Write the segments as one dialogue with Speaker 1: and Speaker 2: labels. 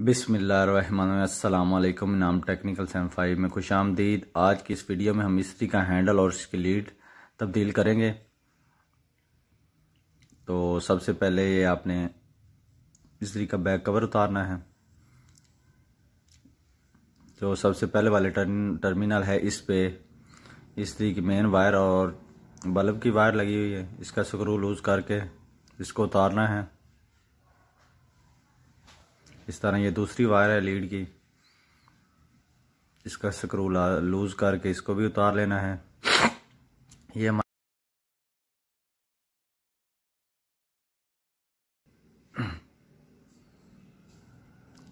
Speaker 1: बिसमिल्लाम नाम technical same five में खुश आमदीद आज की इस वीडियो में हम इसी का हैंडल और इसकी लीड तब्दील करेंगे तो सबसे पहले ये आपने इसी का बैक कवर उतारना है तो सबसे पहले वाले टर्मिनल है इस पे इस्त्री की मेन वायर और बल्ब की वायर लगी हुई है इसका स्क्रू लूज़ करके इसको उतारना है इस तरह ये दूसरी वायर है लीड की इसका स्क्रू लूज़ करके इसको भी उतार लेना है ये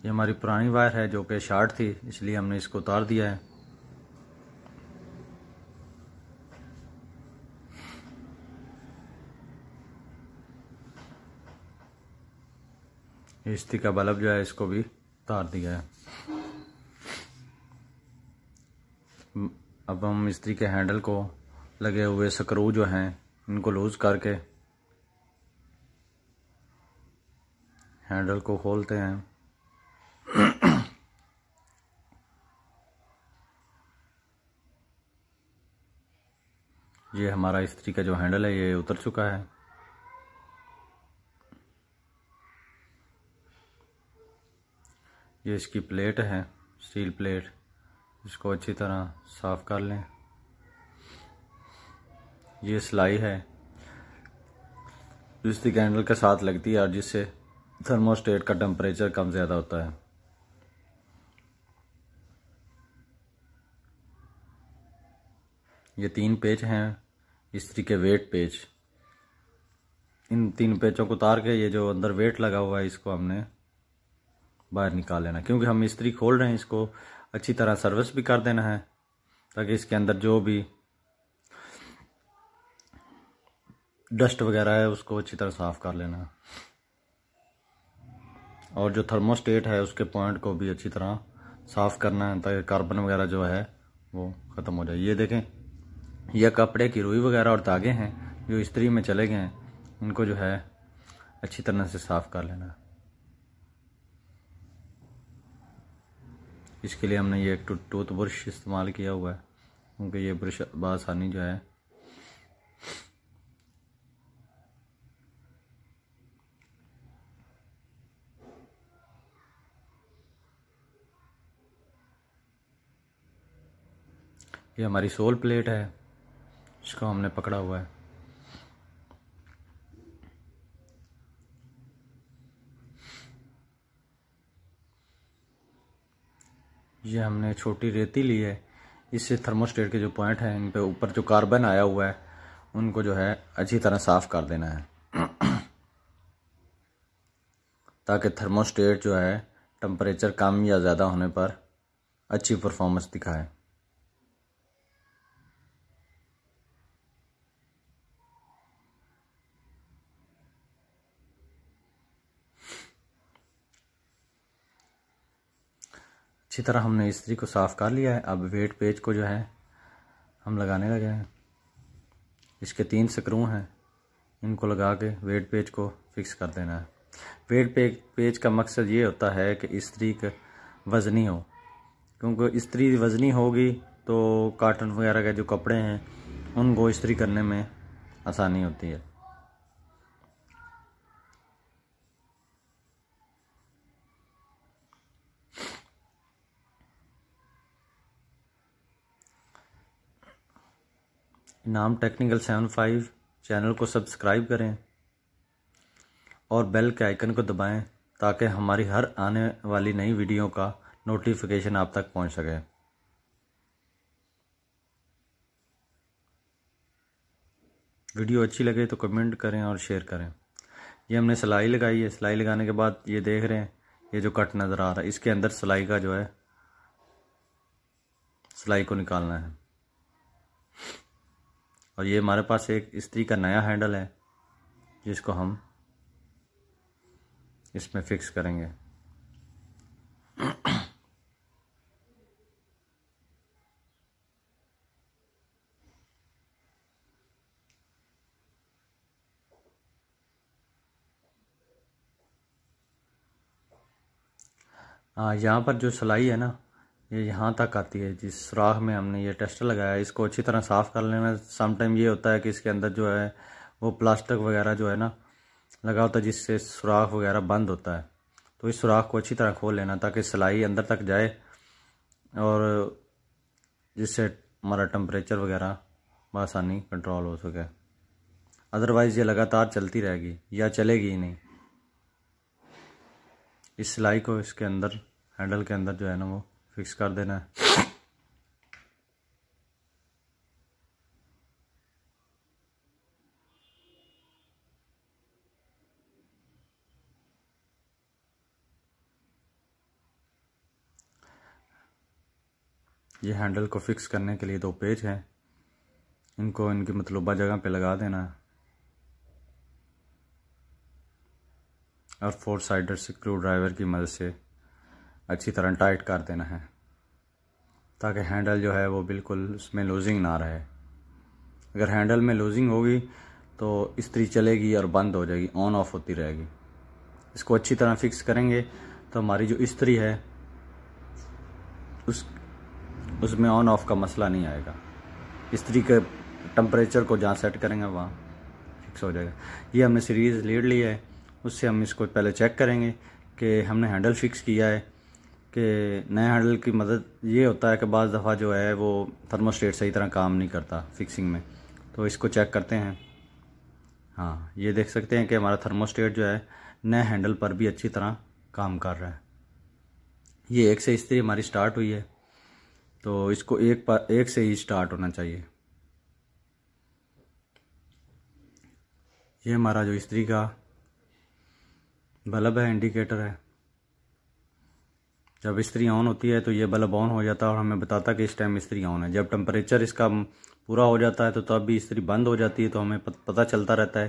Speaker 1: ये हमारी पुरानी वायर है जो कि शार्ट थी इसलिए हमने इसको उतार दिया है इस्ती का बल्ब जो है इसको भी उतार दिया है अब हम इस्त्री के हैंडल को लगे हुए स्क्रू जो हैं इनको लूज़ करके हैंडल को खोलते हैं ये हमारा इस्त्री का जो हैंडल है ये उतर चुका है ये इसकी प्लेट है स्टील प्लेट इसको अच्छी तरह साफ़ कर लें ये सिलाई है जो इसकी कैंडल के साथ लगती है और जिससे थर्मोस्टेट का टेम्परेचर कम ज़्यादा होता है ये तीन पेज हैं इस के वेट पेज इन तीन पेजों को उतार के ये जो अंदर वेट लगा हुआ है इसको हमने बाहर निकाल लेना क्योंकि हम मिस्त्री खोल रहे हैं इसको अच्छी तरह सर्विस भी कर देना है ताकि इसके अंदर जो भी डस्ट वगैरह है उसको अच्छी तरह साफ कर लेना और जो थर्मोस्टेट है उसके पॉइंट को भी अच्छी तरह साफ करना है ताकि कार्बन वगैरह जो है वो ख़त्म हो जाए ये देखें यह कपड़े की रुई वगैरह और धागे हैं जो इस्त्री में चले गए हैं इनको जो है अच्छी तरह से साफ़ कर लेना इसके लिए हमने ये टूथ टू, ब्रश इस्तेमाल किया हुआ है क्योंकि ये ब्रश बसानी जो है ये हमारी सोल प्लेट है इसको हमने पकड़ा हुआ है ये हमने छोटी रेती ली है इससे थर्मोस्टेट के जो पॉइंट हैं इन पे ऊपर जो कार्बन आया हुआ है उनको जो है अच्छी तरह साफ़ कर देना है ताकि थर्मोस्टेट जो है टम्परेचर कम या ज़्यादा होने पर अच्छी परफॉर्मेंस दिखाए अच्छी तरह हमने इस्त्री को साफ़ कर लिया है अब वेट पेज को जो है हम लगाने लगे हैं इसके तीन स्क्रू हैं इनको लगा के वेट पेज को फिक्स कर देना है वेट पेज पेज का मकसद ये होता है कि इस्त्री वज़नी हो क्योंकि इस्त्री वज़नी होगी तो काटन वगैरह के जो कपड़े हैं उनको इस्त्री करने में आसानी होती है नाम टेक्निकल सेवन फाइव चैनल को सब्सक्राइब करें और बेल के आइकन को दबाएं ताकि हमारी हर आने वाली नई वीडियो का नोटिफिकेशन आप तक पहुंच सके वीडियो अच्छी लगे तो कमेंट करें और शेयर करें ये हमने सिलाई लगाई है सिलाई लगाने के बाद ये देख रहे हैं ये जो कट नज़र आ रहा है इसके अंदर सिलाई का जो है सिलाई को निकालना है और ये हमारे पास एक स्त्री का नया हैंडल है जिसको हम इसमें फिक्स करेंगे यहाँ पर जो सिलाई है ना ये यहाँ तक आती है जिस सुराख में हमने ये टेस्टर लगाया है इसको अच्छी तरह साफ़ कर लेना समटाइम ये होता है कि इसके अंदर जो है वो प्लास्टिक वगैरह जो है ना लगा होता है जिससे सुराख वगैरह बंद होता है तो इस सुराख को अच्छी तरह खोल लेना ताकि सिलाई अंदर तक जाए और जिससे हमारा टम्परेचर वगैरह बसानी कंट्रोल हो सके अदरवाइज़ ये लगातार चलती रहेगी या चलेगी ही नहीं इस सिलाई को इसके अंदर हैंडल के अंदर जो है ना वो फिक्स कर देना है ये हैंडल को फिक्स करने के लिए दो पेज हैं इनको इनकी मतलूबा जगह पे लगा देना है और फोर साइडर स्क्रू ड्राइवर की मदद से अच्छी तरह टाइट कर देना है ताकि हैंडल जो है वो बिल्कुल उसमें लूजिंग ना रहे अगर हैंडल में लूजिंग होगी तो इस्त्री चलेगी और बंद हो जाएगी ऑन ऑफ होती रहेगी इसको अच्छी तरह फिक्स करेंगे तो हमारी जो इस्त्री है उस उसमें ऑन ऑफ का मसला नहीं आएगा इस्त्री के टम्परेचर को जहाँ सेट करेंगे वहाँ फिक्स हो जाएगा ये हमने सीरीज़ लीड ली है उससे हम इसको पहले चेक करेंगे कि हमने हैंडल फिक्स किया है कि नए हैंडल की मदद ये होता है कि बज़ दफ़ा जो है वो थर्मोस्टेट सही तरह काम नहीं करता फिक्सिंग में तो इसको चेक करते हैं हाँ ये देख सकते हैं कि हमारा थर्मोस्टेट जो है नए हैंडल पर भी अच्छी तरह काम कर रहा है ये एक से स्त्री हमारी स्टार्ट हुई है तो इसको एक पर एक से ही स्टार्ट होना चाहिए ये हमारा जो इस्त्री का बल्ब है इंडिकेटर है जब इस्त्री ऑन होती है तो ये बल्ब ऑन हो जाता है और हमें बताता कि इस टाइम इस्त्री ऑन है जब टेम्परेचर इसका पूरा हो जाता है तो तब भी इस्त्री बंद हो जाती है तो हमें पता चलता रहता है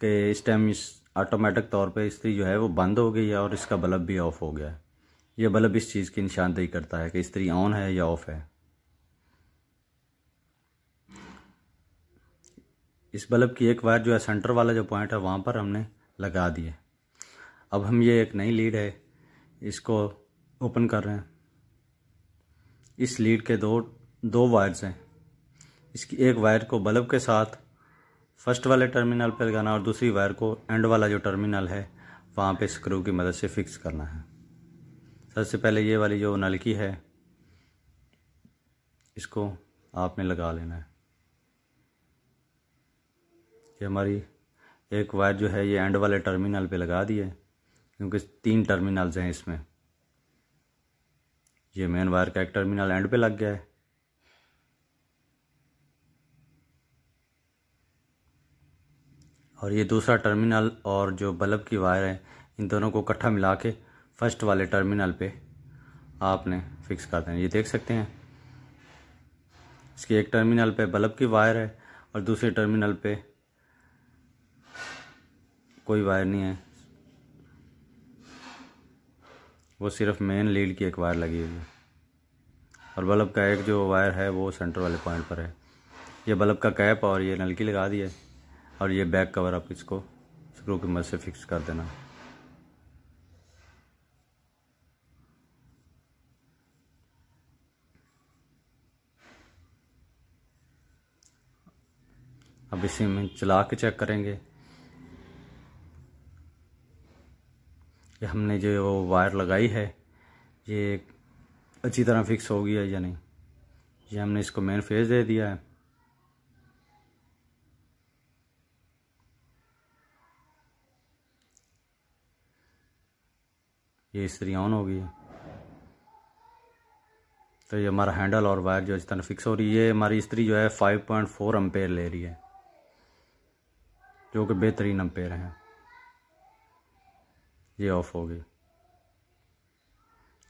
Speaker 1: कि इस टाइम इस ऑटोमेटिक तौर पे इस्त्री जो है वो बंद हो गई है और इसका बल्ब भी ऑफ़ हो गया है ये बल्ब इस चीज़ की निशानदेही करता है कि इस्त्री ऑन है या ऑफ़ है इस बल्ब की एक वायर जो है सेंटर वाला जो पॉइंट है वहाँ पर हमने लगा दिए अब हम ये एक नई लीड है इसको ओपन कर रहे हैं इस लीड के दो दो वायर्स हैं इसकी एक वायर को बल्ब के साथ फर्स्ट वाले टर्मिनल पर लगाना और दूसरी वायर को एंड वाला जो टर्मिनल है वहाँ पे स्क्रू की मदद से फिक्स करना है सबसे पहले ये वाली जो नलकी है इसको आपने लगा लेना है ये हमारी एक वायर जो है ये एंड वाले टर्मिनल पे लगा दी है क्योंकि तीन टर्मिनल्स हैं इसमें ये मेन वायर का एक टर्मिनल एंड पे लग गया है और ये दूसरा टर्मिनल और जो बल्ब की वायर है इन दोनों को इकट्ठा मिला के फर्स्ट वाले टर्मिनल पे आपने फिक्स कर देना ये देख सकते हैं इसके एक टर्मिनल पे बल्ब की वायर है और दूसरे टर्मिनल पे कोई वायर नहीं है वो सिर्फ मेन लीड की एक वायर लगी हुई है और बल्ब का एक जो वायर है वो सेंटर वाले पॉइंट पर है ये बल्ब का कैप और ये नलकी लगा दी है और ये बैक कवर आप इसको स्क्रू की मदद से फिक्स कर देना अब इसी में चला के चेक करेंगे कि हमने जो वो वायर लगाई है ये अच्छी तरह फिक्स हो गया है या नहीं ये हमने इसको मेन फेज दे दिया है ये इसी ऑन हो गई है तो ये हमारा हैंडल और वायर जो अच्छी तरह फिक्स हो रही है हमारी इस्त्री जो है 5.4 अम्पेयर ले रही है जो कि बेहतरीन अम्पेयर हैं ये ऑफ़ होगी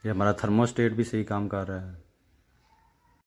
Speaker 1: ये हमारा थर्मोस्टेट भी सही काम कर रहा है